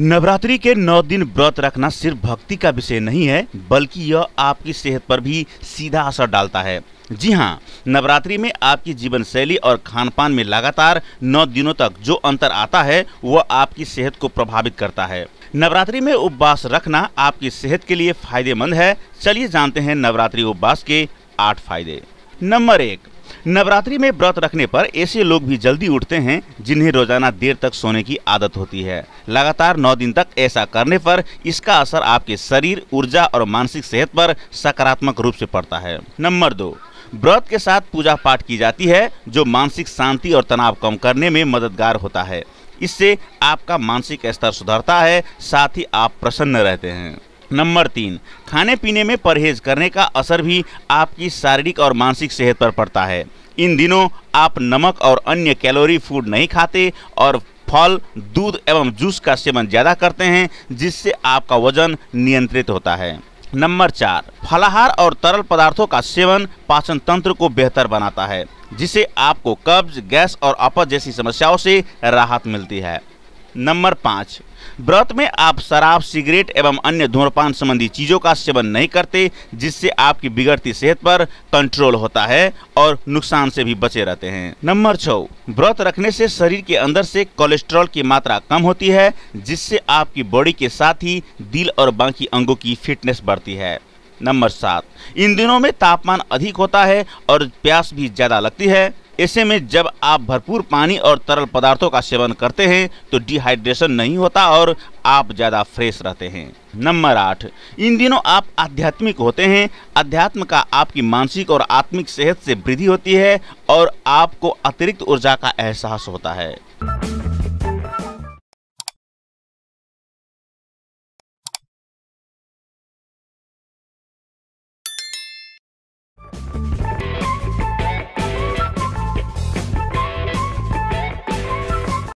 नवरात्रि के नौ दिन व्रत रखना सिर्फ भक्ति का विषय नहीं है बल्कि यह आपकी सेहत पर भी सीधा असर डालता है जी हाँ नवरात्रि में आपकी जीवन शैली और खान पान में लगातार नौ दिनों तक जो अंतर आता है वह आपकी सेहत को प्रभावित करता है नवरात्रि में उपवास रखना आपकी सेहत के लिए फायदेमंद है चलिए जानते हैं नवरात्रि उपवास के आठ फायदे नंबर एक नवरात्रि में व्रत रखने पर ऐसे लोग भी जल्दी उठते हैं जिन्हें रोजाना देर तक सोने की आदत होती है लगातार नौ दिन तक ऐसा करने पर इसका असर आपके शरीर ऊर्जा और मानसिक सेहत पर सकारात्मक रूप से पड़ता है नंबर दो व्रत के साथ पूजा पाठ की जाती है जो मानसिक शांति और तनाव कम करने में मददगार होता है इससे आपका मानसिक स्तर सुधरता है साथ ही आप प्रसन्न रहते हैं नंबर तीन खाने पीने में परहेज करने का असर भी आपकी शारीरिक और मानसिक सेहत पर पड़ता है इन दिनों आप नमक और अन्य कैलोरी फूड नहीं खाते और फल दूध एवं जूस का सेवन ज़्यादा करते हैं जिससे आपका वजन नियंत्रित होता है नंबर चार फलाहार और तरल पदार्थों का सेवन पाचन तंत्र को बेहतर बनाता है जिसे आपको कब्ज गैस और अपच जैसी समस्याओं से राहत मिलती है नंबर पाँच व्रत में आप शराब सिगरेट एवं अन्य धूम्रपान संबंधी चीज़ों का सेवन नहीं करते जिससे आपकी बिगड़ती सेहत पर कंट्रोल होता है और नुकसान से भी बचे रहते हैं नंबर छः व्रत रखने से शरीर के अंदर से कोलेस्ट्रॉल की मात्रा कम होती है जिससे आपकी बॉडी के साथ ही दिल और बाकी अंगों की फिटनेस बढ़ती है नंबर सात इन दिनों में तापमान अधिक होता है और प्यास भी ज़्यादा लगती है ऐसे में जब आप भरपूर पानी और तरल पदार्थों का सेवन करते हैं तो डिहाइड्रेशन नहीं होता और आप ज़्यादा फ्रेश रहते हैं नंबर आठ इन दिनों आप आध्यात्मिक होते हैं अध्यात्म का आपकी मानसिक और आत्मिक सेहत से वृद्धि होती है और आपको अतिरिक्त ऊर्जा का एहसास होता है